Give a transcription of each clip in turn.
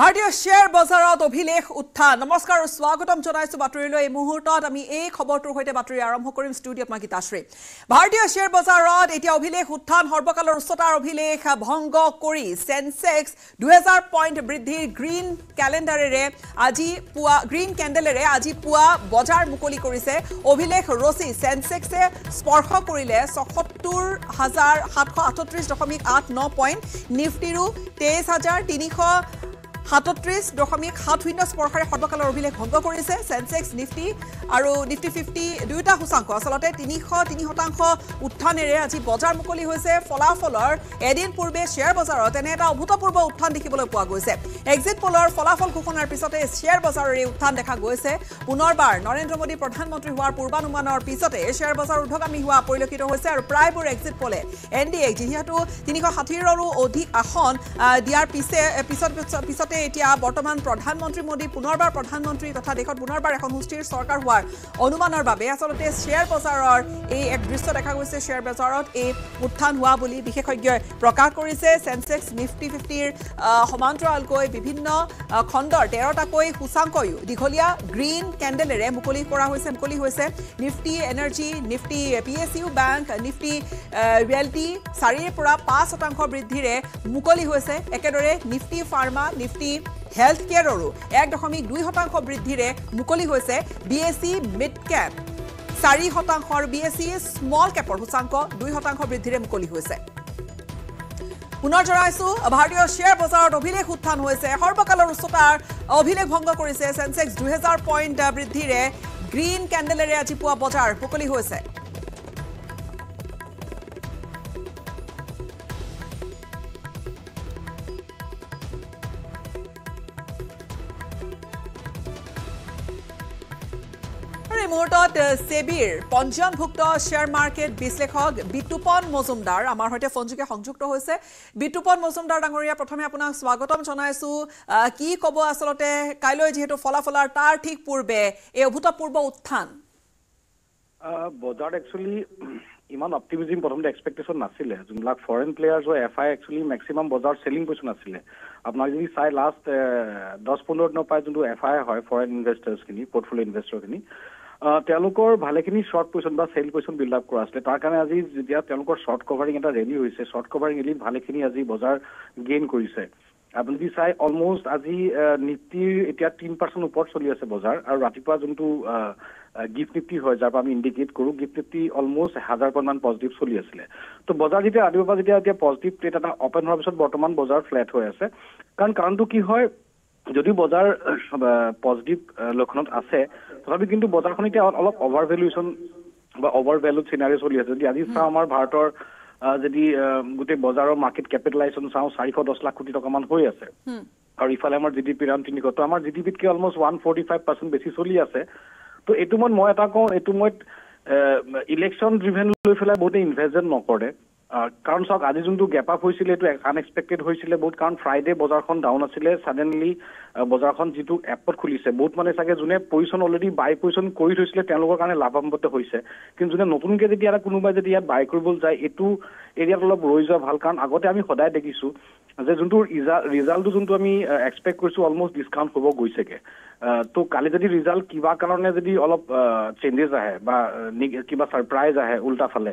ভাৰতীয় শ্বেয়াৰ বজাৰত অভিলেখ উত্থান নমস্কাৰ আৰু স্বাগতম জনাইছোঁ বাতৰিলৈ এই মুহূৰ্তত আমি এই খবৰটোৰ সৈতে বাতৰি আৰম্ভ কৰিম ষ্টুডিঅ'ত মই গীতাশ্ৰী ভাৰতীয় শ্বেয়াৰ বজাৰত এতিয়া অভিলেখ উত্থান সৰ্বকালৰ উচ্চতাৰ অভিলেখ ভংগ কৰি চেনচেক্স দুহেজাৰ পইণ্ট বৃদ্ধিৰ গ্ৰীণ কেলেণ্ডাৰেৰে আজি পুৱা গ্ৰীণ কেণ্ডেলেৰে আজি পুৱা বজাৰ মুকলি কৰিছে অভিলেখ ৰচি চেনচেক্সে স্পৰ্শ কৰিলে ছসত্তৰ হাজাৰ সাতশ আঠত্ৰিছ দশমিক আঠ ন পইণ্ট নিফটিৰো তেইছ হাজাৰ তিনিশ সাতত্ৰিছ দশমিক সাত শূন্য স্পৰ্শাৰে সৰ্বকালৰ অভিলেখ ভংগ কৰিছে চেনচেক্স নিফটি আৰু নিফটি ফিফটি দুয়োটা সূচাংক আচলতে তিনিশ তিনি শতাংশ উত্থানেৰে আজি বজাৰ মুকলি হৈছে ফলাফলৰ এদিন পূৰ্বে শ্বেয়াৰ বজাৰত এনে এটা অভূতপূৰ্ব উত্থান দেখিবলৈ পোৱা গৈছে এক্সিট পলৰ ফলাফল ঘোষণাৰ পিছতে শ্বেয়াৰ বজাৰৰ এই উত্থান দেখা গৈছে পুনৰবাৰ নৰেন্দ্ৰ মোদী প্ৰধানমন্ত্ৰী হোৱাৰ পূৰ্বানুমানৰ পিছতে শ্বেয়াৰ বজাৰ উৰ্ধগামী হোৱা পৰিলক্ষিত হৈছে আৰু প্ৰায়বোৰ এক্সিট পলে এন ডি এক যিহেতু তিনিশ ষাঠিৰৰো অধিক আসন দিয়াৰ পিছে পিছত পিছতে এতিয়া বৰ্তমান প্ৰধানমন্ত্ৰী মোদী পুনৰবাৰ প্ৰধানমন্ত্ৰী তথা দেশত পুনৰবাৰ এখন সুস্থিৰ চৰকাৰ হোৱাৰ অনুমানৰ বাবে আচলতে শ্বেয়াৰ বজাৰৰ এই এক দৃশ্য দেখা গৈছে শ্বেয়াৰ বজাৰত এই উত্থান হোৱা বুলি বিশেষজ্ঞই প্ৰকাশ কৰিছে চেনচেক্স নিফটি ফিফটিৰ সমান্তৰালকৈ বিভিন্ন খণ্ডৰ তেৰটাকৈ সূচাংকয়ো দীঘলীয়া গ্ৰীণ কেণ্ডেলেৰে মুকলি কৰা হৈছে মুকলি হৈছে Nifty energy Nifty P S U bank Nifty realty চাৰিৰ পৰা পাঁচ শতাংশ বৃদ্ধিৰে মুকলি হৈছে একেদৰে নিফটি ফাৰ্মা নিফটি প্ৰযুক্তি হেলথ কেয়াৰৰো এক দশমিক দুই শতাংশ বৃদ্ধিৰে মুকলি হৈছে B S E mid cap চাৰি শতাংশৰ বি এ চি স্মল কেপৰ সূচাংক দুই শতাংশ বৃদ্ধিৰে মুকলি হৈছে পুনৰ জনাইছো ভাৰতীয় শ্বেয়াৰ বজাৰত অভিলেখ উত্থান হৈছে সৰ্বকালৰ উচ্চতাৰ অভিলেখ ভংগ কৰিছে চেনচেক্স দুহেজাৰ পইণ্ট বৃদ্ধিৰে গ্ৰীণ কেণ্ডেলেৰে আজি পুৱা বজাৰ মুকলি হৈছে ছেবিৰ পঞ্জীয়নভুক্ত শ্বেয়াৰ মাৰ্কেট বিশ্লেষক বিতুপন মজুমদাৰ আমাৰ সৈতে ফোনযোগে সংযুক্ত হৈছে বিতুপন মজুমদাৰ ডাঙৰীয়া প্ৰথমে আপোনাক স্বাগতম জনাইছোঁ কি ক'ব আচলতে কাইলৈ যিহেতু ফলাফলৰ তাৰ ঠিক পূৰ্বে এই অভূতপূৰ্ব উত্থান বজাৰত একচুৱেলি ইমান অপটিমিজিম প্ৰথমতে এক্সপেকটেশ্যন নাছিলে যোনবিলাক ফৰেন প্লেয়াৰ্ছ হয় এফ আই একচুৱেলি মেক্সিমাম বজাৰত চেলিং কৈছো নাছিলে আপোনাৰ যদি চাই লাষ্ট দহ পোন্ধৰ দিনৰ পৰাই যোনটো এফ আই হয় ফৰেন ইনভেষ্টাৰ্ছখিনি পৰ্টফলিঅ' ইনভেষ্টাৰখিনি তেওঁলোকৰ ভালেখিনি শ্বৰ্ট কুৱেশ্যন বা চেল কুৱেশ্যন বিল্ডআপ কৰা আছিলে তাৰ কাৰণে আজি যেতিয়া তেওঁলোকৰ শ্বৰ্ট কভাৰিং এটা ৰেলী হৈছে শ্বৰ্ট কভাৰিং ৰেলীত ভালেখিনি আজি বজাৰ গেইন কৰিছে আপুনি যদি চাই অলমষ্ট আজি নিফটিৰ এতিয়া তিনি পাৰ্চেণ্ট ওপৰত চলি আছে বজাৰ আৰু ৰাতিপুৱা যোনটো গিফ্ট নিফটি হয় যাৰ পৰা আমি ইণ্ডিকেট কৰোঁ গিফ্ট নিফটি অলমষ্ট এহাজাৰ পৰিমাণ পজিটিভ চলি আছিলে তো বজাৰ যেতিয়া ৰাতিপুৱাৰ পৰা যেতিয়া এতিয়া পজিটিভ ৰেট এটা অ'পেন হোৱাৰ পিছত বৰ্তমান বজাৰ ফ্লেট হৈ আছে কাৰণ কাৰণটো কি হয় যদিও বজাৰ পজিটিভ লক্ষণত আছে তথাপি কিন্তু বজাৰখন এতিয়া অলপ অভাৰ ভেলুৱেশ্যন বা অভাৰ ভেলু চিনাৰি চলি আছে যদি আজি চাওঁ আমাৰ ভাৰতৰ যদি গোটেই বজাৰৰ মাৰ্কেট কেপিটেলাইজেশ্যন চাওঁ চাৰিশ দহ লাখ কোটি টকামান হৈ আছে আৰু ইফালে আমাৰ জি ডি পি ৰাউণ্ড তিনিশ ত' আমাৰ জি ডি পিতকে almost one forty five percent বেছি চলি আছে ত' এইটো মই মই এটা কওঁ এইটো মই ইলেকশ্যন ড্ৰিভেন লৈ পেলাই বহুতে ইনভেষ্টমেণ্ট নকৰে কাৰণ চাওক আজি যোনটো গেপ আপ হৈছিলে এইটো আনএক্সপেক্টেড হৈছিলে বহুত কাৰণ ফ্ৰাইডে বজাৰখন ডাউন আছিলে ছাডেনলি বজাৰখন যিটো এপত খুলিছে বহুত মানে চাগে যোনে পজিশ্যন অলৰেডি বাই পজিশ্যন কৰি থৈছিলে তেওঁলোকৰ কাৰণে লাভাম্বিত হৈছে কিন্তু যোনে নতুনকে যেতিয়া কোনোবাই যদি ইয়াত বাই কৰিবলৈ যায় এইটো এৰিয়াত অলপ ৰৈ যোৱা ভাল কাৰণ আগতে আমি সদায় দেখিছো যে যোনটো ৰিজাল্ট ৰিজাল্টটো যোনটো আমি এক্সপেক্ট কৰিছো অলমষ্ট ডিছকাউণ্ট হ'ব গৈছেগে ত' কালি যদি ৰিজাল্ট কিবা কাৰণে যদি অলপ চেঞ্জেছ আহে বা কিবা ছাৰপ্ৰাইজ আহে উল্টা ফালে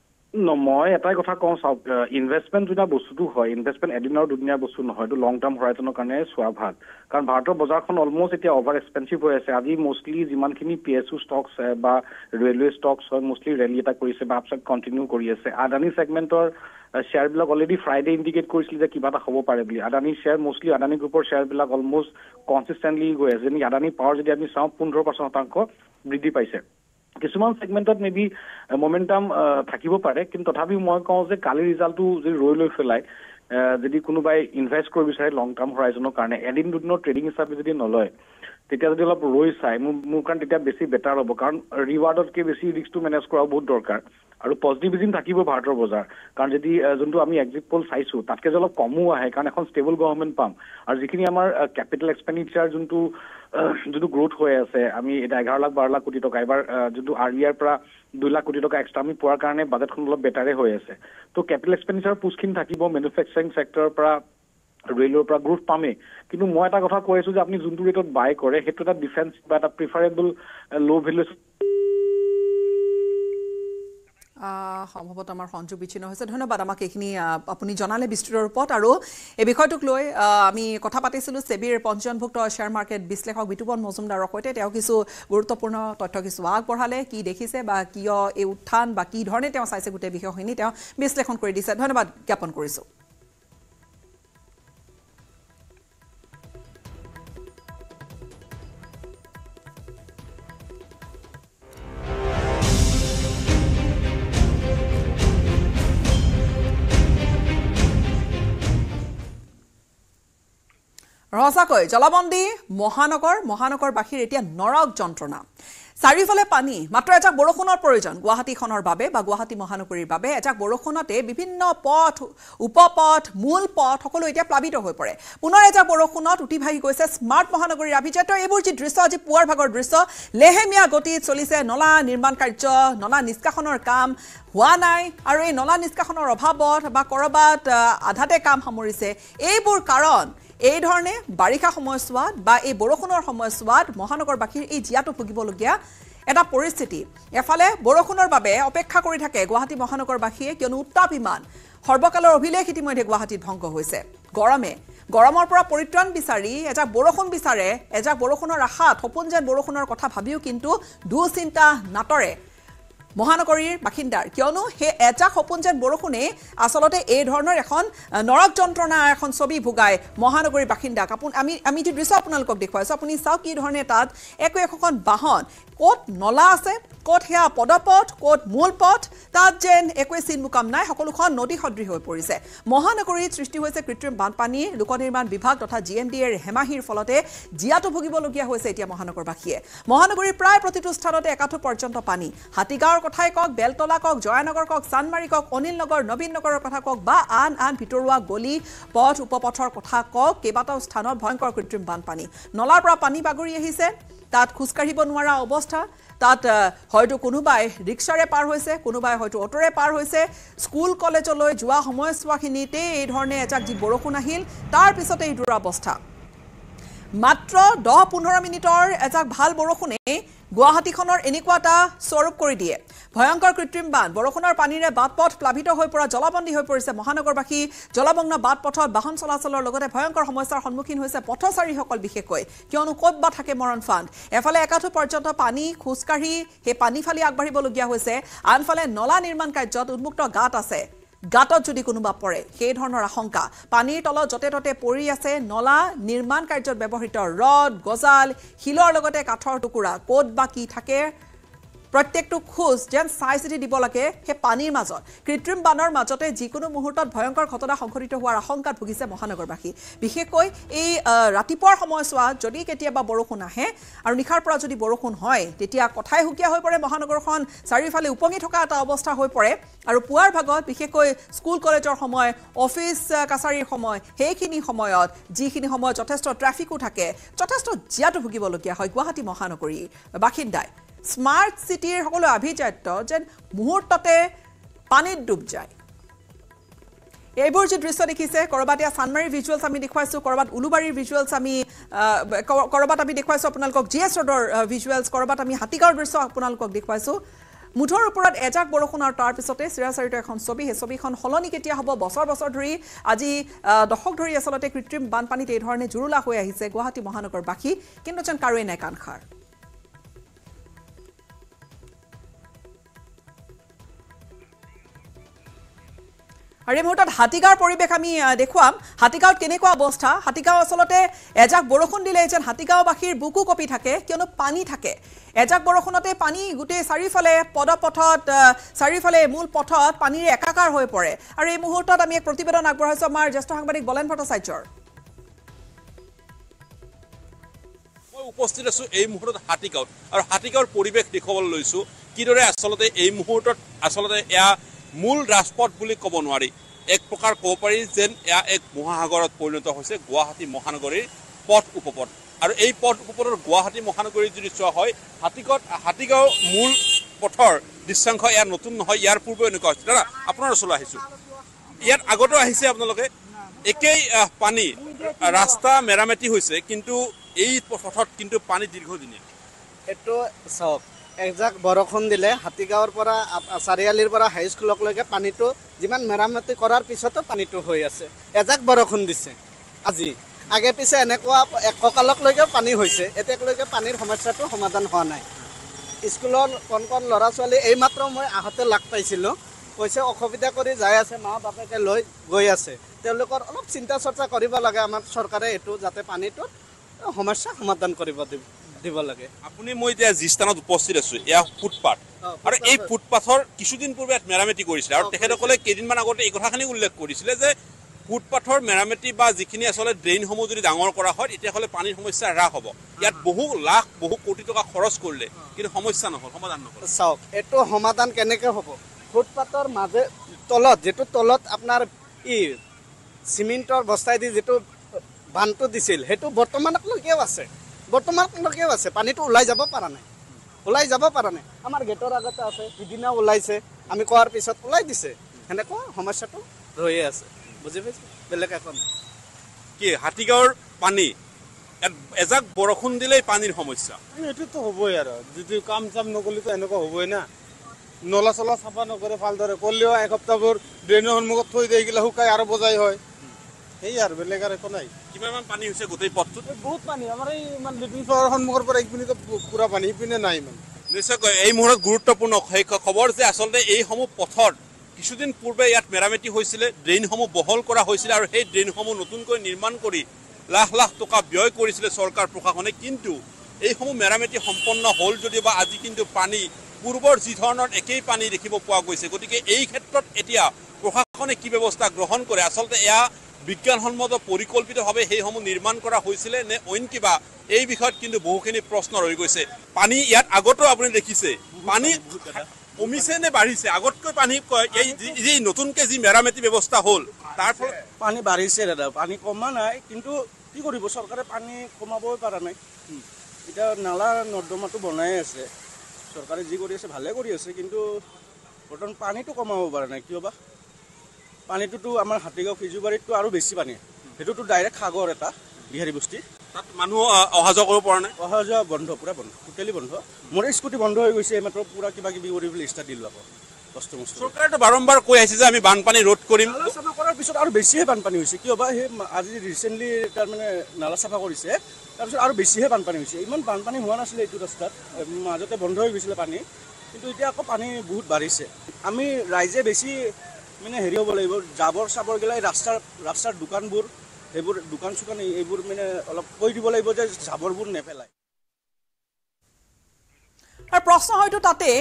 মই এটাই কথা কওঁ চাওক ইনভেষ্টমেণ্ট যোনদিনা বস্তুটো হয় ইনভেষ্টমেণ্ট এদিন আৰু দুদিনীয়া বস্তু নহয় এইটো লং টাৰ্ম হৰাইজনৰ কাৰণে চোৱা ভাল কাৰণ ভাৰতৰ বজাৰখন অলমষ্ট এতিয়া অভাৰ এক্সপেঞ্চিভ হৈ আছে আজি মষ্টলি যিমানখিনি পি এছ ইউ ষ্টকছ বা ৰেলৱে ষ্টকছ হয় মষ্টলি ৰেলী এটা কৰিছে বা আপচাইড কণ্টিনিউ কৰি আছে আদানী ছেগমেণ্টৰ শ্বেয়াৰবিলাক অলৰেডি ফ্ৰাইডে ইণ্ডিকেট কৰিছিল যে কিবা এটা হ'ব পাৰে বুলি আদানী শ্বেয়াৰ মষ্টলি আদানী গ্ৰুপৰ শ্বেয়াৰবিলাক অলমষ্ট কনচিষ্টেণ্টলি গৈ আছে যেনে আদানী পাৱাৰ যদি আমি চাওঁ পোন্ধৰ পাৰ্চেণ্ট শতাংশ বৃদ্ধি পাইছে কিছুমান চেগমেণ্টত মে বি মমেণ্টাম থাকিব পাৰে কিন্তু তথাপিও মই কওঁ যে কালি ৰিজাল্টটো যদি ৰৈ লৈ পেলাই যদি কোনোবাই ইনভেষ্ট কৰিব বিচাৰে লং টাৰ্ম হৰাইজনৰ কাৰণে এদিন দুদিনৰ ট্ৰেডিং হিচাপে যদি নলয় তেতিয়া যদি অলপ ৰৈ চাই মোৰ মোৰ কাৰণে তেতিয়া বেছি বেটাৰ হ'ব কাৰণ ৰিৱাৰ্ডতকৈ বেছি ৰিস্কটো মেনেজ কৰাও বহুত দৰকাৰ আৰু পজিটিভিজিম থাকিব ভাৰতৰ বজাৰ কাৰণ যদি যোনটো আমি এক্সিট পল চাইছো তাতকৈ যে অলপ কমো আহে কাৰণ এখন ষ্টেবল গভৰ্ণমেণ্ট পাম আৰু যিখিনি আমাৰ কেপিটেল এক্সপেণ্ডিচাৰ যোনটো যোনটো গ্ৰ'থ হৈ আছে আমি এতিয়া এঘাৰ লাখ বাৰ লাখ কোটি টকা এবাৰ যোনটো আৰ ইয়াৰ পৰা দুই লাখ কোটি টকা এক্সট্ৰা আমি পোৱাৰ কাৰণে বাজেটখন অলপ বেটাৰে হৈ আছে ত' কেপিটেল এক্সপেণ্ডিচাৰ পুষ্টখিনি থাকিব মেনুফেকচাৰিং চেক্টৰৰ পৰা ৰেলৱেৰ পৰা গ্ৰুথ পামেই কিন্তু মই এটা কথা কৈ আছো যে আপুনি যোনটো ৰেটত বাই কৰে সেইটো এটা ডিফেন্স বা এটা প্ৰিফাৰেবল ল' ভেলু সম্ভৱত আমাৰ সংযোগ বিচ্ছিন্ন হৈছে ধন্যবাদ আমাক এইখিনি আপুনি জনালে বিস্তৃত ৰূপত আৰু এই বিষয়টোক লৈ আমি কথা পাতিছিলোঁ ছেবিৰ পঞ্জীয়নভুক্ত শ্বেয়াৰ মাৰ্কেট বিশ্লেষক বিতুপন মজুমদাৰৰ সৈতে তেওঁ কিছু গুৰুত্বপূৰ্ণ তথ্য কিছু আগবঢ়ালে কি দেখিছে বা কিয় এই উত্থান বা কি ধৰণে তেওঁ চাইছে গোটেই বিষয়খিনি তেওঁ বিশ্লেষণ কৰি দিছে ধন্যবাদ জ্ঞাপন কৰিছোঁ সঁচাকৈ জলবন্দী মহানগৰ মহানগৰবাসীৰ এতিয়া নৰক যন্ত্ৰণা চাৰিওফালে পানী মাত্ৰ এজাক বৰষুণৰ প্ৰয়োজন গুৱাহাটীখনৰ বাবে বা গুৱাহাটী মহানগৰীৰ বাবে এজাক বৰষুণতে বিভিন্ন পথ উপপথ মূল পথ সকলো এতিয়া প্লাৱিত হৈ পৰে পুনৰ এজাক বৰষুণত উঠি ভাগি গৈছে স্মাৰ্ট মহানগৰীৰ আভিজাত্য এইবোৰ যি দৃশ্য আজি পুৱাৰ ভাগৰ দৃশ্য লেহেমীয়া গতিত চলিছে নলা নিৰ্মাণ কাৰ্য নলা নিষ্কাশনৰ কাম হোৱা নাই আৰু এই নলা নিষ্কাশনৰ অভাৱত বা ক'ৰবাত আধাতে কাম সামৰিছে এইবোৰ কাৰণ এই ধৰণে বাৰিষা সময়ছোৱাত বা এই বৰষুণৰ সময়ছোৱাত মহানগৰবাসীৰ এই জীয়াটো ভুগিবলগীয়া এটা পৰিস্থিতি এফালে বৰষুণৰ বাবে অপেক্ষা কৰি থাকে গুৱাহাটী মহানগৰবাসীয়ে কিয়নো উত্তাপ ইমান সৰ্বকালৰ অভিলেখ ইতিমধ্যে গুৱাহাটীত ভংগ হৈছে গৰমে গৰমৰ পৰা পৰিত্ৰাণ বিচাৰি এজাক বৰষুণ বিচাৰে এজাক বৰষুণৰ আশাত সপোন যেন বৰষুণৰ কথা ভাবিও কিন্তু দুঃচিন্তা নাটৰে মহানগৰীৰ বাসিন্দাৰ কিয়নো সেই এজাক সপোন যেন বৰষুণেই আচলতে এই ধৰণৰ এখন নৰক যন্ত্ৰণা এখন ছবি ভোগাই মহানগৰীৰ বাসিন্দাক আপুনি আমি আমি যি দৃশ্য আপোনালোকক দেখুৱাইছোঁ আপুনি চাওক কি ধৰণে তাত একো একোখন বাহন ক'ত নলা আছে ক'ত সেয়া পদপথ ক'ত মূল পথ তাত যেন একোৱে চিনমোকাম নাই সকলোখন নদী সদৃশ হৈ পৰিছে মহানগৰীত সৃষ্টি হৈছে কৃত্ৰিম বানপানী লোকনিৰ্মাণ বিভাগ তথা জি এম ডি এৰ হেমাহিৰ ফলতে জীয়াতো ভুগিবলগীয়া হৈছে এতিয়া মহানগৰবাসীয়ে মহানগৰীৰ প্ৰায় প্ৰতিটো স্থানতে একাঠো পৰ্যন্ত পানী হাতীগাঁৱৰ কথাই কওক বেলতলা কওক জয়ানগৰ কওক চানমাৰী কওক অনিল নগৰ নবীন নগৰৰ কথা কওক বা আন আন ভিতৰুৱা গলি পথ উপপথৰ কথা কওক কেইবাটাও স্থানত ভয়ংকৰ কৃত্ৰিম বানপানী নলাৰ পৰা পানী বাগৰি আহিছে তাত খোজকাঢ়িব নোৱাৰা অৱস্থা তাত হয়তো কোনোবাই ৰিক্সাৰে পাৰ হৈছে কোনোবাই হয়তো অ'টোৰে পাৰ হৈছে স্কুল কলেজলৈ যোৱা সময়ছোৱাখিনিতেই এই ধৰণে এজাক যি বৰষুণ আহিল তাৰ পিছতে এই দুৰাৱস্থা মাত্ৰ দহ পোন্ধৰ মিনিটৰ এজাক ভাল বৰষুণেই গুৱাহাটীখনৰ এনেকুৱা এটা স্বৰূপ কৰি দিয়ে ভয়ংকৰ কৃত্ৰিম বান বৰষুণৰ পানীৰে বাট পথ প্লাৱিত হৈ পৰা জলবন্দী হৈ পৰিছে মহানগৰবাসী জলমগ্ন বাট পথত বাহন চলাচলৰ লগতে ভয়ংকৰ সমস্যাৰ সন্মুখীন হৈছে পথচাৰীসকল বিশেষকৈ কিয়নো ক'ত বা থাকে মৰণ ফাণ্ড এফালে একাঠো পৰ্যন্ত পানী খোজকাঢ়ি সেই পানী ফালি আগবাঢ়িবলগীয়া হৈছে আনফালে নলা নিৰ্মাণ কাৰ্যত উন্মুক্ত গাঁত আছে গাঁতত যদি কোনোবা পৰে সেই ধৰণৰ আশংকা পানীৰ তলত য'তে ত'তে পৰি আছে নলা নিৰ্মাণ কাৰ্যত ব্যৱহৃত ৰদ গজাল শিলৰ লগতে কাঠৰ টুকুৰা ক'ত বা কি থাকে প্ৰত্যেকটো খোজ যেন চাই চিতি দিব লাগে সেই পানীৰ মাজত কৃত্ৰিম বানৰ মাজতে যিকোনো মুহূৰ্তত ভয়ংকৰ ঘটনা সংঘটিত হোৱাৰ আশংকাত ভুগিছে মহানগৰবাসী বিশেষকৈ এই ৰাতিপুৱাৰ সময়ছোৱাত যদি কেতিয়াবা বৰষুণ আহে আৰু নিশাৰ পৰা যদি বৰষুণ হয় তেতিয়া কথাই সুকীয়া হৈ পৰে মহানগৰখন চাৰিওফালে উপঙি থকা এটা অৱস্থা হৈ পৰে আৰু পুৱাৰ ভাগত বিশেষকৈ স্কুল কলেজৰ সময় অফিচ কাছাৰীৰ সময় সেইখিনি সময়ত যিখিনি সময়ত যথেষ্ট ট্ৰেফিকো থাকে যথেষ্ট জীয়াতো ভুগিবলগীয়া হয় গুৱাহাটী মহানগৰীৰ বাসিন্দাই স্মাৰ্ট চিটিৰ সকলো আভিজাত্য যেন মুহূৰ্ততে পানীত ডুব যায় এইবোৰ যি দৃশ্য দেখিছে ক'ৰবাত এতিয়া চানমাৰীৰ ভিজুৱেলছ আমি দেখুৱাইছোঁ ক'ৰবাত উলুবাৰীৰ ভিজুৱেলছ আমি ক'ৰবাত আমি দেখুৱাইছোঁ আপোনালোকক জি এছ ৰোডৰ ভিজুৱেলছ ক'ৰবাত আমি হাতীগাঁৱৰ দৃশ্য আপোনালোকক দেখুৱাইছোঁ মুঠৰ ওপৰত এজাক বৰষুণ আৰু তাৰপিছতে চিৰাচাৰিত এখন ছবি সেই ছবিখন সলনি কেতিয়া হ'ব বছৰ বছৰ ধৰি আজি দশক ধৰি আচলতে কৃত্ৰিম বানপানীত এইধৰণে জুৰুলা হৈ আহিছে গুৱাহাটী মহানগৰবাসী কিন্তু যেন কাৰোৱে নাই কাণষাৰ আৰু এই মুহূৰ্তত হাতীগাঁৱৰ পৰিৱেশ আমি দেখুৱাম হাতীগাঁৱত কেনেকুৱা অৱস্থা হাতীগাঁও আচলতে এজাক বৰষুণ দিলে যেন হাতীগাঁওবাসীৰ বুকু কপি থাকে কিয়নো পানী থাকে এজাক বৰষুণতে পানী গোটেই চাৰিওফালে পদপথত চাৰিওফালে মূল পথত পানীৰে একাকাৰ হৈ পৰে আৰু এই মুহূৰ্তত আমি এক প্ৰতিবেদন আগবঢ়াইছোঁ আমাৰ জ্যেষ্ঠ সাংবাদিক বলেন ভট্টাচাৰ্যৰ উপস্থিত আছো এই মুহূৰ্তত হাতীগাঁৱত আৰু হাতীগাঁৱৰ পৰিৱেশ দেখুৱাবলৈ লৈছো কিদৰে আচলতে এই মুহূৰ্তত আচলতে এয়া মূল ৰাজপথ বুলি ক'ব নোৱাৰি এক প্ৰকাৰ ক'ব পাৰি যেন এয়া এক মহাসাগৰত পৰিণত হৈছে গুৱাহাটী মহানগৰীৰ পথ উপপথ আৰু এই পথ উপপথত গুৱাহাটী মহানগৰী যদি চোৱা হয় হাতীগাঁৱত হাতীগাঁও মূল পথৰ দৃশ্যাংশ এয়া নতুন নহয় ইয়াৰ পূৰ্বে এনেকুৱা হৈছে দাদা আপোনাৰ ওচৰলৈ আহিছোঁ ইয়াত আগতেও আহিছে আপোনালোকে একেই পানী ৰাস্তা মেৰামেতি হৈছে কিন্তু এই পথত কিন্তু পানী দীৰ্ঘদিনীয়া সেইটো চাওক এজাক বৰষুণ দিলে হাতীগাঁৱৰ পৰা চাৰিআলিৰ পৰা হাইস্কুলক লৈকে পানীটো যিমান মেৰামতি কৰাৰ পিছতো পানীটো হৈ আছে এজাক বৰষুণ দিছে আজি আগে পিছে এনেকুৱা এককালক এককালকলৈকে পানী হৈছে এতিয়ালৈকে পানীৰ সমস্যাটো সমাধান হোৱা নাই স্কুলৰ কণ কণ ল'ৰা ছোৱালী এইমাত্ৰ মই আহোঁতে লাগ পাইছিলোঁ কৈছে অসুবিধা কৰি যাই আছে মা বাপেকে লৈ গৈ আছে তেওঁলোকৰ অলপ চিন্তা চৰ্চা কৰিব লাগে আমাৰ চৰকাৰে এইটো যাতে পানীটোত সমস্যা সমাধান কৰিব দিব লাগে আপুনি মই এতিয়া যি স্থানত উপস্থিত আছো এয়া ফুটপাথ আৰু এই ফুটপাথৰ কিছুদিন পূৰ্বে ইয়াত মেৰামতি কৰিছিলে আৰু তেখেতসকলে কেইদিনমান আগতে এই কথাখিনি উল্লেখ কৰিছিলে যে ফুটপাথৰ মেৰামতি বা যিখিনি আচলতে ড্ৰেইনসমূহ যদি ডাঙৰ কৰা হয় তেতিয়াহ'লে পানীৰ সমস্যা হ্ৰাস হ'ব ইয়াত বহু লাখ বহু কোটি টকা খৰচ কৰিলে কিন্তু সমস্যা নহ'ল সমাধান নহ'ল চাওক এইটো সমাধান কেনেকৈ হ'ব ফুটপাথৰ মাজে তলত যিটো তলত আপোনাৰ ই চিমেণ্টৰ বস্তাই দি যিটো বান্ধটো দিছিল সেইটো বৰ্তমানকনো কিয় আছে বৰ্তমান আপোনালোকেও আছে পানীটো ওলাই যাব পৰা নাই ওলাই যাব পৰা নাই আমাৰ গেটৰ আগতে আছে সিদিনা ওলাইছে আমি কোৱাৰ পিছত ওলাই দিছে সেনেকুৱা সমস্যাটো ৰৈয়ে আছে বুজি পাইছো বেলেগ একো নাই কি হাতীগাঁৱৰ পানী এজাক বৰষুণ দিলেই পানীৰ সমস্যা এইটোতো হ'বই আৰু যদি কাম চাম নকৰিলেতো এনেকুৱা হ'বই না নলা চলা চাফা নকৰে ভালদৰে কলেও এসপ্তাহবোৰ ড্ৰেইনৰ সন্মুখত থৈ দিয়ে এইগিলা শুকাই আৰু বজাই হয় সেই আৰু বেলেগ আৰু একো নাই কিমান পানী হৈছে গোটেই পথটোত বহুত পানী আমাৰ এই মানে লিভিং ফ্লৰ সন্মুখৰ পৰা এক মিনিট পুৰা পানী ইপিনে নাই মানে নিশ্চয়কৈ এই মুহূৰ্তত গুৰুত্বপূৰ্ণ সেই খবৰ যে আচলতে এইসমূহ পথত কিছুদিন পূৰ্বে ইয়াত মেৰামতি হৈছিলে ড্ৰেইনসমূহ বহল কৰা হৈছিলে আৰু সেই ড্ৰেইনসমূহ নতুনকৈ নিৰ্মাণ কৰি লাখ লাখ টকা ব্যয় কৰিছিলে চৰকাৰ প্ৰশাসনে কিন্তু এইসমূহ মেৰামতি সম্পন্ন হ'ল যদিও বা আজি কিন্তু পানী পূৰ্বৰ যিধৰণৰ একেই পানী দেখিব পোৱা গৈছে গতিকে এই ক্ষেত্ৰত এতিয়া প্ৰশাসনে কি ব্যৱস্থা গ্ৰহণ কৰে আচলতে এয়া বিজ্ঞানসন্মত পৰিকল্পিতভাৱে সেইসমূহ নিৰ্মাণ কৰা হৈছিলে নে অইন কিবা এই বিষয়ত কিন্তু বহুখিনি প্ৰশ্ন ৰৈ গৈছে পানী ইয়াত আগতেও আপুনি দেখিছে পানী কমিছে নে বাঢ়িছে আগতকৈ পানী এই যি নতুনকৈ যি মেৰামতি ব্যৱস্থা হ'ল তাৰ ফলত পানী বাঢ়িছে দাদা পানী কমা নাই কিন্তু কি কৰিব চৰকাৰে পানী কমাবই পৰা নাই এতিয়া নালা নৰ্দমাটো বনাই আছে চৰকাৰে যি কৰি আছে ভালে কৰি আছে কিন্তু বৰ্তমান পানীটো কমাব পৰা নাই কিয় বা পানীটোতো আমাৰ হাতীগাঁও ফিজুবাৰীততো আৰু বেছি পানী সেইটোতো ডাইৰেক্ট সাগৰ এটা বিহাৰী বস্তিৰ তাত মানুহ অহা যোৱা কৰিব পৰা নাই অহা যোৱা বন্ধ পূৰা বন্ধ টোটেলি বন্ধ মোৰ স্কুটি বন্ধ হৈ গৈছে এই মাত্ৰ পূৰা কিবা কিবি কৰিবলৈ ষ্টাৰ্ট দিলোঁ আকৌ বস্তু বস্তু চৰকাৰেতো বাৰম্বাৰ কৈ আহিছে যে আমি বানপানী ৰোধ কৰিম আলোচনা কৰাৰ পিছত আৰু বেছিহে বানপানী হৈছে কিয় বা সেই আজি ৰিচেণ্টলি তাৰমানে নালা চাফা কৰিছে তাৰপিছত আৰু বেছিহে বানপানী হৈছে ইমান বানপানী হোৱা নাছিলে এইটো ৰাস্তাত মাজতে বন্ধ হৈ গৈছিলে পানী কিন্তু এতিয়া আকৌ পানী বহুত বাঢ়িছে আমি ৰাইজে বেছি মানে হেৰি হ'ব লাগিব জাবৰ চাবৰ গেলে ৰাস্তাৰ ৰাস্তাৰ দোকানবোৰ সেইবোৰ দোকান চোকান এইবোৰ মানে অলপ কৈ দিব লাগিব যে জাবৰবোৰ নেপেলায় আৰু প্ৰশ্ন হয়তো তাতেই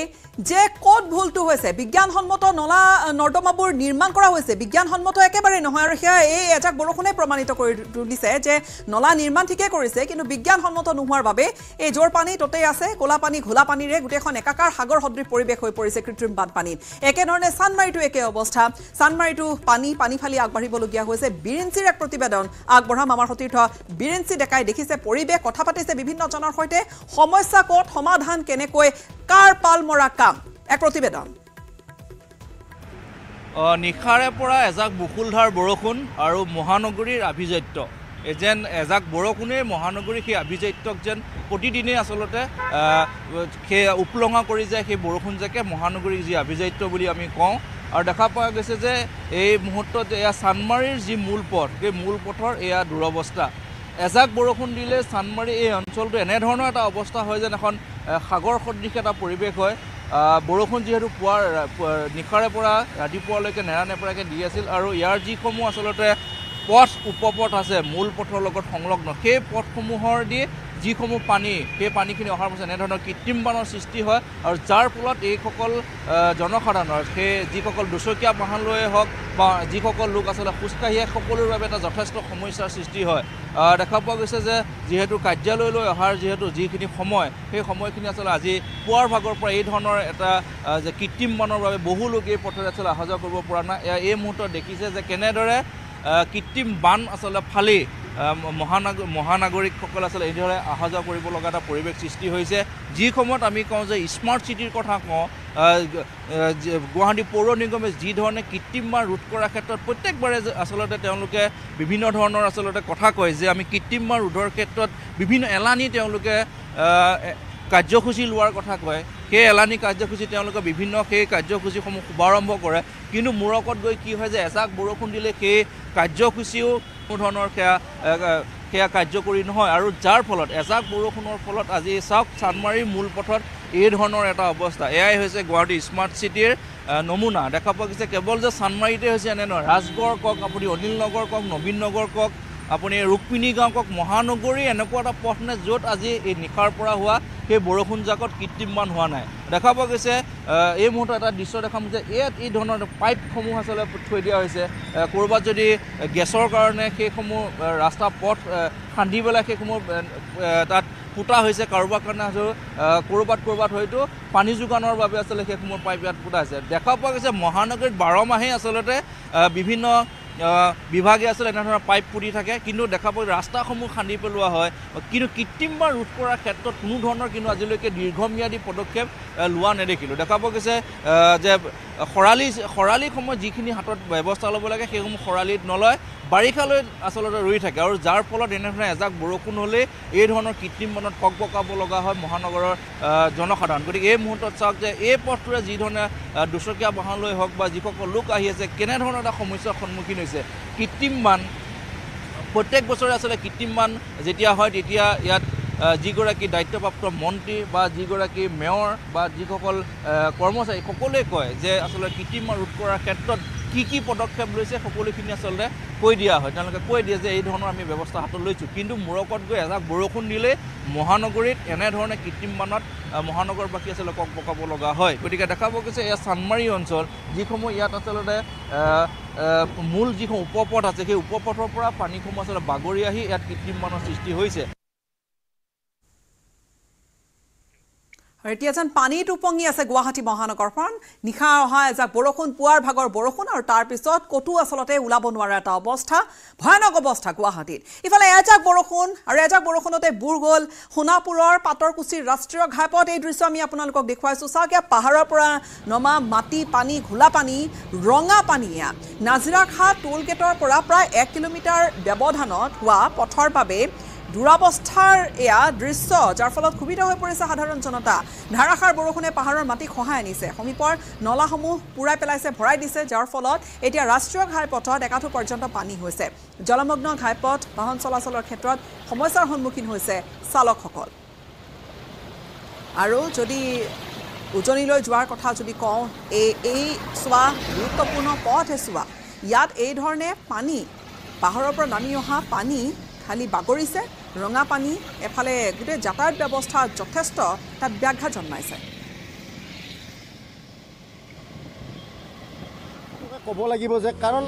যে ক'ত ভুলটো হৈছে বিজ্ঞানসন্মত নলা নৰ্দমাবোৰ নিৰ্মাণ কৰা হৈছে বিজ্ঞানসন্মত একেবাৰেই নহয় আৰু সেয়া এই এজাক বৰষুণে প্ৰমাণিত কৰি তুলিছে যে নলা নিৰ্মাণ ঠিকে কৰিছে কিন্তু বিজ্ঞানসন্মত নোহোৱাৰ বাবে এই য'ৰ পানী ততেই আছে ক'লা পানী ঘোলা পানীৰে গোটেইখন একাকাৰ সাগৰ সদৃশ পৰিৱেশ হৈ পৰিছে কৃত্ৰিম পানীত একেধৰণে চানমাৰিটো একে অৱস্থা চানমাৰিটো পানী পানী ফালি আগবাঢ়িবলগীয়া হৈছে বিৰিঞ্চিৰ এক প্ৰতিবেদন আগবঢ়াম আমাৰ সতীৰ্থ বিৰিঞ্চি ডেকাই দেখিছে পৰিৱেশ কথা পাতিছে বিভিন্নজনৰ সৈতে সমস্যা ক'ত সমাধান কেনেকৈ কেনেকৈ কাৰ পাল মৰা কাম এক প্ৰতিবেদন নিশাৰে পৰা এজাক বকুলধাৰ বৰষুণ আৰু মহানগৰীৰ আভিজাত্য যেন এজাক বৰষুণেই মহানগৰীৰ সেই আভিজাত্যক যেন প্ৰতিদিনেই আচলতে সেই উপলঙা কৰি যায় সেই বৰষুণজাকে মহানগৰীৰ যি আভিজাত্য বুলি আমি কওঁ আৰু দেখা পোৱা গৈছে যে এই মুহূৰ্তত এয়া চানমাৰীৰ যি মূল পথ সেই মূল পথৰ এয়া দুৰৱস্থা এজাক বৰষুণ দিলে চানমাৰী এই অঞ্চলটো এনেধৰণৰ এটা অৱস্থা হয় যেন এখন সাগৰ সদৃশ এটা পৰিৱেশ হয় বৰষুণ যিহেতু পুৱাৰ নিশাৰে পৰা ৰাতিপুৱালৈকে নেৰানেপেৰাকৈ দি আছিল আৰু ইয়াৰ যিসমূহ আচলতে পথ উপপথ আছে মূল পথৰ লগত সংলগ্ন সেই পথসমূহৰ দি যিসমূহ পানী সেই পানীখিনি অহাৰ পাছত এনেধৰণৰ কৃত্ৰিম বানৰ সৃষ্টি হয় আৰু যাৰ ফলত এইসকল জনসাধাৰণৰ সেই যিসকল দুচকীয়া বাহনলৈ হওক বা যিসকল লোক আচলতে খোজকাঢ়ি আহে সকলোৰ বাবে এটা যথেষ্ট সমস্যাৰ সৃষ্টি হয় দেখা পোৱা গৈছে যে যিহেতু কাৰ্যালয়লৈ অহাৰ যিহেতু যিখিনি সময় সেই সময়খিনি আচলতে আজি পুৱাৰ ভাগৰ পৰা এই ধৰণৰ এটা যে কৃত্ৰিম বানৰ বাবে বহু লোক এই পথেৰে আচলতে অহা যোৱা কৰিব পৰা নাই এই মুহূৰ্তত দেখিছে যে কেনেদৰে কৃত্ৰিম বান আচলতে ফালি মহানাগৰ মহানাগৰিকসকল আচলতে এইদৰে অহা যোৱা কৰিব লগা এটা পৰিৱেশ সৃষ্টি হৈছে যি সময়ত আমি কওঁ যে স্মাৰ্ট চিটিৰ কথা কওঁ গুৱাহাটী পৌৰ নিগমে যিধৰণে কৃত্ৰিম বান ৰোধ কৰাৰ ক্ষেত্ৰত প্ৰত্যেকবাৰে আচলতে তেওঁলোকে বিভিন্ন ধৰণৰ আচলতে কথা কয় যে আমি কৃত্ৰিম বান ৰোধৰ ক্ষেত্ৰত বিভিন্ন এলানি তেওঁলোকে কাৰ্যসূচী লোৱাৰ কথা কয় সেই এলানি কাৰ্যসূচী তেওঁলোকে বিভিন্ন সেই কাৰ্যসূচীসমূহ শুভাৰম্ভ কৰে কিন্তু মূৰকত গৈ কি হয় যে এজাক বৰষুণ দিলে সেই কাৰ্যসূচীও কোনো ধৰণৰ সেয়া সেয়া কাৰ্যকৰী নহয় আৰু যাৰ ফলত এজাক বৰষুণৰ ফলত আজি চাওক চানমাৰীৰ মূল পথত এই ধৰণৰ এটা অৱস্থা এয়াই হৈছে গুৱাহাটী স্মাৰ্ট চিটিৰ নমুনা দেখা পোৱা গৈছে কেৱল যে চানমাৰীতে হৈছে এনে নহয় ৰাজগড় কওক আপুনি অনিল নগৰ কওক নবীন নগৰ কওক আপুনি ৰুক্মিণী গাঁও কওক মহানগৰী এনেকুৱা এটা পথ নাই য'ত আজি এই নিশাৰ পৰা হোৱা সেই বৰষুণ জাকত কৃত্ৰিমমান হোৱা নাই দেখা পোৱা গৈছে এই মুহূৰ্তত এটা দৃশ্য দেখাম যে ইয়াত এই ধৰণৰ পাইপসমূহ আচলতে থৈ দিয়া হৈছে ক'ৰবাত যদি গেছৰ কাৰণে সেইসমূহ ৰাস্তা পথ খান্দি পেলাই সেইসমূহ তাত পোতা হৈছে কাৰোবাৰ কাৰণে আচলতে ক'ৰবাত ক'ৰবাত হয়তো পানী যোগানৰ বাবে আচলতে সেইসমূহ পাইপ ইয়াত পোতা হৈছে দেখা পোৱা গৈছে মহানগৰীত বাৰ মাহেই আচলতে বিভিন্ন বিভাগে আছিল এনেধৰণৰ পাইপ পুতি থাকে কিন্তু দেখা পাওঁ ৰাস্তাসমূহ খান্দি পেলোৱা হয় কিন্তু কৃত্ৰিম বা ৰোধ কৰাৰ ক্ষেত্ৰত কোনো ধৰণৰ কিন্তু আজিলৈকে দীৰ্ঘম্যাদী পদক্ষেপ লোৱা নেদেখিলোঁ দেখা পোৱা গৈছে যে খৰালি খৰালি সময়ত যিখিনি হাতত ব্যৱস্থা ল'ব লাগে সেইসমূহ খৰালিত নলয় বাৰিষালৈ আচলতে ৰুই থাকে আৰু যাৰ ফলত এনেধৰণে এজাক বৰষুণ হ'লেই এই ধৰণৰ কৃত্ৰিম বনত পকপকাব লগা হয় মহানগৰৰ জনসাধাৰণ গতিকে এই মুহূৰ্তত চাওক যে এই পথটোৰে যিধৰণে দুচকীয়া বাহনলৈ হওক বা যিসকল লোক আহি আছে কেনেধৰণৰ এটা সমস্যাৰ সন্মুখীন হৈছে কৃত্ৰিম বান প্ৰত্যেক বছৰে আচলতে কৃত্ৰিম বান যেতিয়া হয় তেতিয়া ইয়াত যিগৰাকী দায়িত্বপ্ৰাপ্ত মন্ত্ৰী বা যিগৰাকী মেয়ৰ বা যিসকল কৰ্মচাৰী সকলোৱে কয় যে আচলতে কৃত্ৰিম ৰোধ কৰাৰ ক্ষেত্ৰত কি কি পদক্ষেপ লৈছে সকলোখিনি আচলতে কৈ দিয়া হয় তেওঁলোকে কৈ দিয়ে যে এই ধৰণৰ আমি ব্যৱস্থা হাতত লৈছোঁ কিন্তু মূৰকত গৈ এজাক বৰষুণ দিলেই মহানগৰীত এনেধৰণে কৃত্ৰিম বানত মহানগৰবাসী আচলতে কক পকাব লগা হয় গতিকে দেখা পোৱা গৈছে এয়া চানমাৰী অঞ্চল যিসমূহ ইয়াত আচলতে মূল যিসমূহ উপপথ আছে সেই উপপথৰ পৰা পানীসমূহ আচলতে বাগৰি আহি ইয়াত কৃত্ৰিম বানৰ সৃষ্টি হৈছে আৰু এতিয়া যেন পানী টোপঙি আছে গুৱাহাটী মহানগৰখন নিশা অহা এজাক বৰষুণ পুৱাৰ ভাগৰ বৰষুণ আৰু তাৰপিছত ক'তো আচলতে ওলাব নোৱাৰা এটা অৱস্থা ভয়ানক অৱস্থা গুৱাহাটীত ইফালে এজাক বৰষুণ আৰু এজাক বৰষুণতে বুৰ গ'ল সোণাপুৰৰ পাটৰ কুচিৰ ৰাষ্ট্ৰীয় ঘাইপথ এই দৃশ্য আমি আপোনালোকক দেখুৱাইছোঁ চাওক এয়া পাহাৰৰ পৰা নমা মাটি পানী ঘোলা পানী ৰঙা পানী এয়া নাজিৰাখা টোল গেটৰ পৰা প্ৰায় এক কিলোমিটাৰ ব্যৱধানত হোৱা পথৰ বাবে দুৰৱস্থাৰ এয়া দৃশ্য যাৰ ফলত ক্ষোভিত হৈ পৰিছে সাধাৰণ জনতা ধাৰাসাৰ বৰষুণে পাহাৰৰ মাটি খহাই আনিছে সমীপৰ নলাসমূহ পূৰাই পেলাইছে ভৰাই দিছে যাৰ ফলত এতিয়া ৰাষ্ট্ৰীয় ঘাইপথত একাঠো পৰ্যন্ত পানী হৈছে জলমগ্ন ঘাইপথ বাহন চলাচলৰ ক্ষেত্ৰত সমস্যাৰ সন্মুখীন হৈছে চালকসকল আৰু যদি উজনিলৈ যোৱাৰ কথা যদি কওঁ এই এই চোৱা গুৰুত্বপূৰ্ণ পথহে চোৱা ইয়াত এই ধৰণে পানী পাহাৰৰ পৰা নামি অহা পানী খালি বাগৰিছে ৰঙা পানী এফালে গোটেই যাতায়াত ব্যৱস্থা যথেষ্ট তাত ব্যাঘাত জন্মাইছে ক'ব লাগিব যে কাৰণ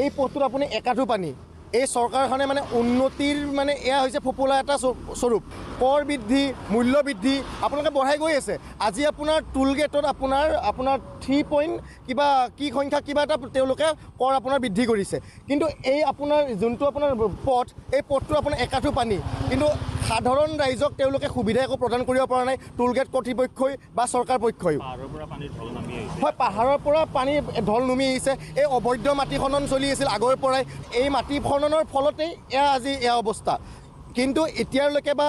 এই পথটোত আপুনি একাঠো পানী এই চৰকাৰখনে মানে উন্নতিৰ মানে এয়া হৈছে ফোপোলা এটা স্বৰূপ কৰ বৃদ্ধি মূল্য বৃদ্ধি আপোনালোকে বঢ়াই গৈ আছে আজি আপোনাৰ টোল গেটত আপোনাৰ আপোনাৰ থ্ৰী পইণ্ট কিবা কি সংখ্যা কিবা এটা তেওঁলোকে কৰ আপোনাৰ বৃদ্ধি কৰিছে কিন্তু এই আপোনাৰ যোনটো আপোনাৰ পথ এই পথটো আপোনাৰ একাঠো পানী কিন্তু সাধাৰণ ৰাইজক তেওঁলোকে সুবিধা একো প্ৰদান কৰিব পৰা নাই টোল গেট কৰ্তৃপক্ষই বা চৰকাৰ পক্ষই হয় পাহাৰৰ পৰা পানী ঢল নুমি আহিছে এই অবৈধ মাটি খনন চলি আছিল আগৰ পৰাই এই মাটি বৰ্ণনৰ ফলতেই এয়া আজি এয়া অৱস্থা কিন্তু এতিয়ালৈকে বা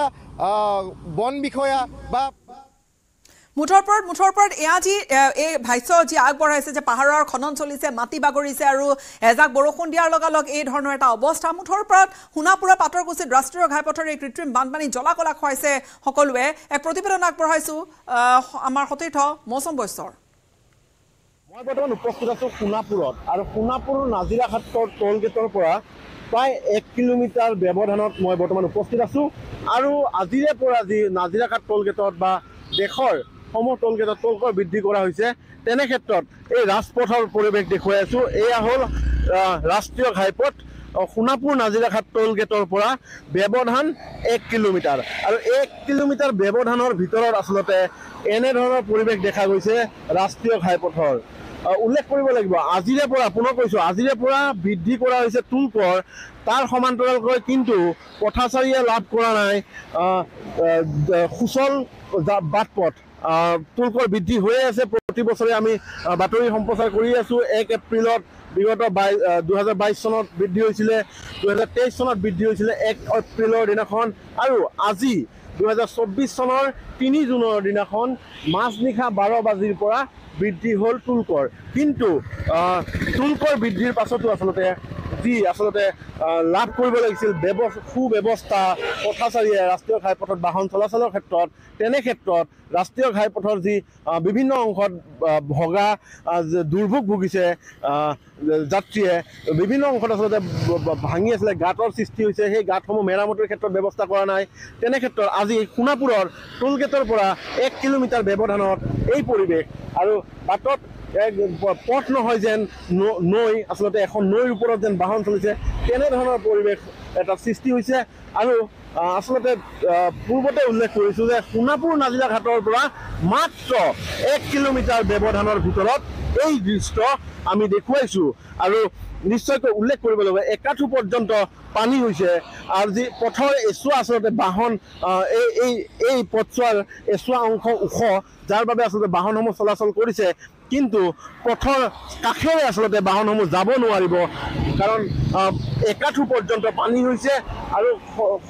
বন বিষয়া বা মুঠৰ ওপৰত মুঠৰ ওপৰত এয়া যি এই ভাষ্য যি আগবঢ়াইছে যে পাহাৰৰ খনন চলিছে মাটি বাগৰিছে আৰু এজাক বৰষুণ দিয়াৰ লগালগ এই ধৰণৰ এটা অৱস্থা মুঠৰ ওপৰত শুনাপুৰা পাতৰকুচিত ৰাষ্ট্ৰীয় ঘাইপথৰ এই কৃত্ৰিম বানপানী কলা খুৱাইছে সকলোৱে এক প্ৰতিবেদন আগবঢ়াইছোঁ আমাৰ সতীৰ্থ মৌচম বৈশ্যৰ মই বৰ্তমান উপস্থিত আছোঁ সোণাপুৰত আৰু সোণাপুৰ নাজিৰাঘাটৰ টোল গেটৰ পৰা প্ৰায় এক কিলোমিটাৰ ব্যৱধানত মই বৰ্তমান উপস্থিত আছোঁ আৰু আজিৰে পৰা যি নাজিৰাঘাট টোলগেটত বা দেশৰ সমূহ টোলগেটত টোলক বৃদ্ধি কৰা হৈছে তেনে ক্ষেত্ৰত এই ৰাজপথৰ পৰিৱেশ দেখুৱাই আছোঁ এয়া হ'ল ৰাষ্ট্ৰীয় ঘাইপথ সোণাপুৰ নাজিৰাঘাট টোলগেটৰ পৰা ব্যৱধান এক কিলোমিটাৰ আৰু এক কিলোমিটাৰ ব্যৱধানৰ ভিতৰত আচলতে এনেধৰণৰ পৰিৱেশ দেখা গৈছে ৰাষ্ট্ৰীয় ঘাইপথৰ উল্লেখ কৰিব লাগিব আজিৰে পৰা পুনৰ কৈছোঁ আজিৰে পৰা বৃদ্ধি কৰা হৈছে টোল কৰ তাৰ সমান্তৰালকৈ কিন্তু পথাচাৰীয়ে লাভ কৰা নাই সুচল বাট পথ টোল কৰ বৃদ্ধি হৈয়ে আছে প্ৰতি বছৰে আমি বাতৰি সম্প্ৰচাৰ কৰি আছোঁ এক এপ্ৰিলত বিগত বাইছ দুহেজাৰ বাইছ চনত বৃদ্ধি হৈছিলে দুহেজাৰ তেইছ চনত বৃদ্ধি হৈছিলে এক এপ্ৰিলৰ দিনাখন আৰু আজি দুহেজাৰ চৌব্বিছ চনৰ তিনি জুনৰ দিনাখন মাজনিশা বাৰ বাজিৰ পৰা বৃদ্ধি হল টুলকৰ কিন্তু টুলকৰ বৃদ্ধিৰ পাছতো আচলতে যি আচলতে লাভ কৰিব লাগিছিল ব্যৱ সু ব্যৱস্থা পথাচাৰীয়ে ৰাষ্ট্ৰীয় ঘাইপথত বাহন চলাচলৰ ক্ষেত্ৰত তেনে ক্ষেত্ৰত ৰাষ্ট্ৰীয় ঘাইপথৰ যি বিভিন্ন অংশত ভগা দুৰ্ভোগ ভুগিছে যাত্ৰীয়ে বিভিন্ন অংশত আচলতে ভাঙি আছিলে গাঁতৰ সৃষ্টি হৈছে সেই গাঁতসমূহ মেৰামতিৰ ক্ষেত্ৰত ব্যৱস্থা কৰা নাই তেনে ক্ষেত্ৰত আজি সোণাপুৰৰ টোলগেটৰ পৰা এক কিলোমিটাৰ ব্যৱধানত এই পৰিৱেশ আৰু বাটত এক পথ নহয় যেন নৈ আচলতে এখন নৈৰ ওপৰত যেন বাহন চলিছে তেনেধৰণৰ পৰিৱেশ এটা সৃষ্টি হৈছে আৰু আচলতে পূৰ্বতে উল্লেখ কৰিছোঁ যে সোণাপুৰ নাজিলা ঘাটৰ পৰা মাত্ৰ এক কিলোমিটাৰ ব্যৱধানৰ ভিতৰত এই দৃশ্য আমি দেখুৱাইছোঁ আৰু নিশ্চয়কৈ উল্লেখ কৰিব লাগিব একাঠো পৰ্যন্ত পানী হৈছে আৰু যি পথৰ এচুৱা আচলতে বাহন এই এই এই পথচোৱাৰ এচুৱা অংশ ওখ যাৰ বাবে আচলতে বাহনসমূহ চলাচল কৰিছে কিন্তু পথৰ কাষেৰে আচলতে বাহনসমূহ যাব নোৱাৰিব কাৰণ একাঠু পৰ্যন্ত পানী হৈছে আৰু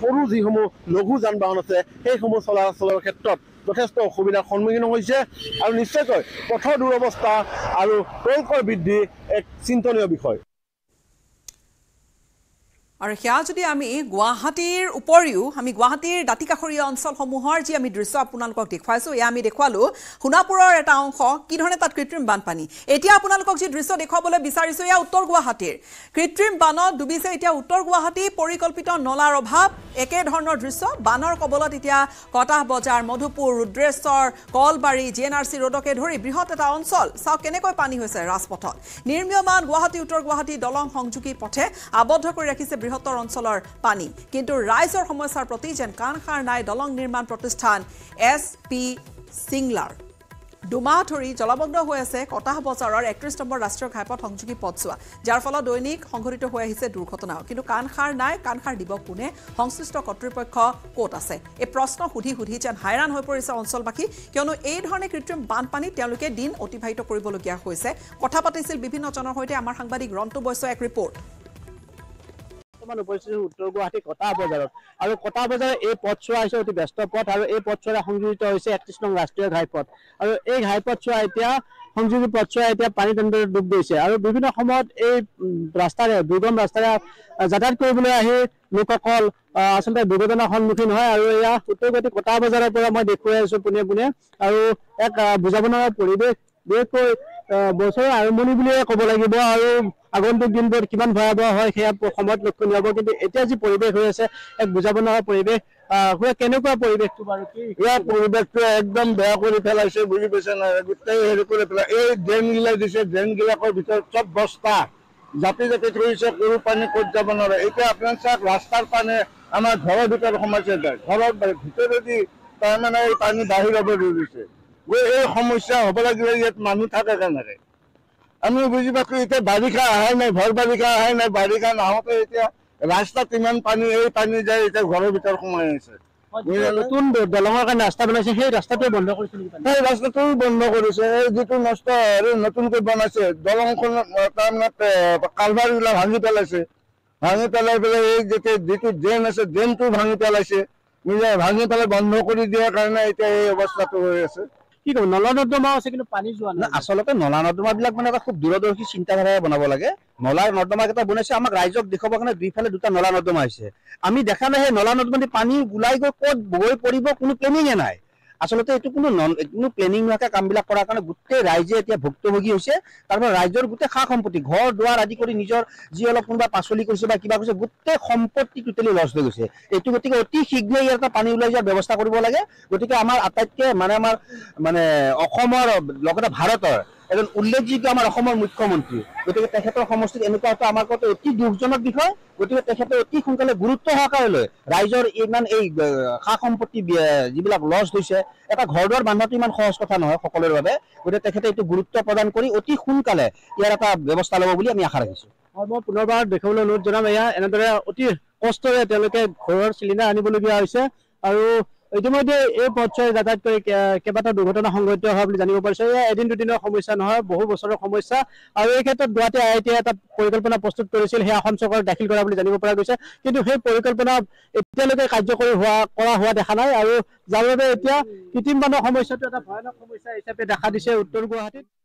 সৰু যিসমূহ লঘু যান বাহন আছে সেইসমূহ চলাচলৰ ক্ষেত্ৰত যথেষ্ট অসুবিধাৰ সন্মুখীন হৈছে আৰু নিশ্চয়কৈ পথৰ দুৰৱস্থা আৰু টলকৰ বৃদ্ধি এক চিন্তনীয় বিষয় আৰু সেয়া যদি আমি গুৱাহাটীৰ উপৰিও আমি গুৱাহাটীৰ দাঁতি কাষৰীয়া অঞ্চলসমূহৰ যি আমি দৃশ্য আপোনালোকক দেখুৱাইছোঁ এয়া আমি দেখুৱালোঁ সোণাপুৰৰ এটা অংশ কি ধৰণে তাত কৃত্ৰিম বানপানী এতিয়া আপোনালোকক যি দৃশ্য দেখুৱাবলৈ বিচাৰিছোঁ এয়া উত্তৰ গুৱাহাটীৰ কৃত্ৰিম বানত ডুবিছে এতিয়া উত্তৰ গুৱাহাটী পৰিকল্পিত নলাৰ অভাৱ একেধৰণৰ দৃশ্য বানৰ কবলত এতিয়া কটাহ বজাৰ Madhupur Rudreswar Kolbari G N R C ৰোডকে ধৰি বৃহৎ এটা অঞ্চল চাওক কেনেকৈ পানী হৈছে ৰাজপথত নিৰ্মীয়মান গুৱাহাটী উত্তৰ গুৱাহাটী দলং সংযোগী পথে আবদ্ধ কৰি ৰাখিছে বৃহৎ বৃহত্তৰ অঞ্চলৰ পানী কিন্তু ৰাইজৰ সমস্যাৰ প্ৰতি যেন কাণ সাৰ নাই দলং নিৰ্মাণ প্ৰতিষ্ঠান এছ পি চিংলাৰ দুমাহ ধৰি জলমগ্ন হৈ আছে কটাহ বজাৰৰ একত্ৰিছ নম্বৰ ৰাষ্ট্ৰীয় ঘাইপথ সংযোগী পথছোৱা যাৰ ফলত দৈনিক সংঘটিত হৈ আহিছে দুৰ্ঘটনাও কিন্তু কাণ সাৰ নাই কাণ সাৰ দিব কোনে সংশ্লিষ্ট কৰ্তৃপক্ষ ক'ত আছে এই প্ৰশ্ন সুধি সুধি যেন হাইৰাণ হৈ পৰিছে অঞ্চলবাসী কিয়নো এই ধৰণে কৃত্ৰিম বানপানীত তেওঁলোকে দিন অতিবাহিত কৰিবলগীয়া হৈছে কথা পাতিছিল বিভিন্নজনৰ সৈতে আমাৰ সাংবাদিক ৰন্তু বৈশ্য এক ৰিপৰ্ট বৰ্তমান উপস্থিত উত্তৰ গুৱাহাটী কটা বজাৰত আৰু কটা বজাৰ এই পথছোৱা হৈছে অতি ব্যস্ত পথ আৰু এই পথছোৱাৰে সংযোজিত হৈছে একত্ৰিশ নং ৰাষ্ট্ৰীয় ঘাইপথ আৰু এই ঘাইপথছোৱা এতিয়া সংযোগী পথছোৱা এতিয়া পানীতন্ত্ৰ ডুব গৈছে আৰু বিভিন্ন সময়ত এই ৰাস্তাৰে দুৰ্গম ৰাস্তাৰে যাতায়াত কৰিবলৈ আহি লোকসকল আচলতে দুৰ্ঘটনাৰ সন্মুখীন হয় আৰু এয়া উত্তৰ গুৱাহাটী কটা বজাৰৰ পৰা মই দেখুৱাই আছো পোনে পোনে আৰু এক বুজাবনৰ পৰিৱেশ বিশেষকৈ বছৰৰ আৰম্ভণি বুলিয়ে ক'ব লাগিব আৰু আগন্তুক দিনবোৰ কিমান ভয়াৱহ হয় সেয়া সময়ত লক্ষ্য নিয়াব কিন্তু এতিয়া যি পৰিৱেশ হৈ আছে এক বুজাব নোৱাৰা পৰিৱেশ কেনেকুৱা পৰিৱেশটো বাৰু ইয়াৰ পৰিৱেশটো একদম বেয়া কৰি পেলাইছে বুজি পাইছে নাই গোটেই হেৰি কৰি পেলাই এই ড্ৰেইন ড্ৰেইনবিলাক দিছে ড্ৰেইনবিলাকৰ ভিতৰত চব বস্তা জাপি জাপি থৈছে কৰো পানী ক'ত যাব নোৱাৰে এতিয়া আপোনাৰ চাওক ৰাস্তাৰ পানী আমাৰ ঘৰৰ ভিতৰত সমস্যা যায় ঘৰৰ ভিতৰেদি তাৰমানে এই পানী বাঢ়ি যাব ধৰিছে এই সমস্যা হব লাগিলে ইয়াত মানুহ থাকে কেনেকে আমি বুজি পাইছো এতিয়া বাৰিষা অহাই নাই ভৰ বাৰিষা অহাই নাই বাৰিষা নাহোতে এতিয়া ৰাস্তাত ইমান পানী এই পানী যায় এতিয়া ঘৰৰ ভিতৰত সোমাই ৰাস্তাটো বন্ধ কৰিছে এই যিটো নষ্ট আৰু নতুনকৈ বনাইছে দলংখন তাৰমানে কালভাৰবিলাক ভাঙি পেলাইছে ভাঙি পেলাই পেলাই এই যেতিয়া যিটো ড্ৰেইন আছে ড্ৰেইনটো ভাঙি পেলাইছে ভাঙি পেলাই বন্ধ কৰি দিয়াৰ কাৰণে এতিয়া এই অৱস্থাটো হৈ আছে কি কব নলা নৰ্দমা আছে কিন্তু পানী যোৱা নাই আচলতে নলা নৰ্দমাবিলাক মানে এটা খুব দূৰদৰ্শী চিন্তাধাৰাৰে বনাব লাগে নলা নৰ্দমা কেইটা বনাইছে আমাক ৰাইজক দেখুৱাব কাৰণে দুইফালে দুটা নলা নৰ্দমা হৈছে আমি দেখা নাই সেই নলা নৰ্দমা দি পানী ওলাই গৈ কত গৈ পৰিব কোনো প্লেনিঙে নাই আচলতে এইটো কোনো নন কোনো প্লেনিং নোহোৱাকৈ কামবিলাক কৰাৰ কাৰণে গোটেই ৰাইজে এতিয়া ভুক্তভোগী হৈছে তাৰপৰা ৰাইজৰ গোটেই সা সম্পত্তি ঘৰ দুৱাৰ আদি কৰি নিজৰ যি অলপ কোনোবা পাচলি কৰিছে বা কিবা কৰিছে গোটেই সম্পত্তি টোটেলি লছ হৈ গৈছে এইটো গতিকে অতি শীঘ্ৰে ইয়াৰ এটা পানী ওলাই যোৱাৰ ব্যৱস্থা কৰিব লাগে গতিকে আমাৰ আটাইতকৈ মানে আমাৰ মানে অসমৰ লগতে ভাৰতৰ এজন উল্লেখযোগ্য আমাৰ অসমৰ মুখ্যমন্ত্ৰী গতিকে তেখেতৰ সমষ্টিত এনেকুৱা এটা আমাৰ কাৰণে অতি দুখজনক বিষয় গতিকে তেখেতে অতি সোনকালে গুৰুত্ব সহকাৰে লৈ ৰাইজৰ ইমান এই সা সম্পত্তি যিবিলাক লছ হৈছে এটা ঘৰ দুৱাৰ বান্ধাটো ইমান সহজ কথা নহয় সকলোৰে বাবে গতিকে তেখেতে এইটো গুৰুত্ব প্ৰদান কৰি অতি সোনকালে ইয়াৰ এটা ব্যৱস্থা ল'ব বুলি আমি আশা ৰাখিছো হয় মই পুনৰবাৰ দেখিবলৈ অনুৰোধ জনাম এয়া এনেদৰে অতি কষ্টৰে তেওঁলোকে ঘৰৰ চিলিণ্ডাৰ আনিবলগীয়া হৈছে আৰু ইতিমধ্যে এই পথছোৱাই যাতায়াত কৰি কেইবাটাও দুৰ্ঘটনা সংঘটিত হোৱা বুলি জানিব পাৰিছো এয়া এদিন দুদিনৰ সমস্যা নহয় বহু বছৰৰ সমস্যা আৰু এই ক্ষেত্ৰত গুৱাহাটী আই আই টিয়ে এটা পৰিকল্পনা প্ৰস্তুত কৰিছিল সেই আসাম চৰকাৰ দাখিল কৰা বুলি জানিব পৰা গৈছে কিন্তু সেই পৰিকল্পনা এতিয়ালৈকে কাৰ্যকৰী হোৱা কৰা হোৱা দেখা নাই আৰু যাৰ বাবে এতিয়া কৃত্ৰিম বানৰ সমস্যাটো এটা ভয়ানক সমস্যা হিচাপে দেখা দিছে উত্তৰ গুৱাহাটীত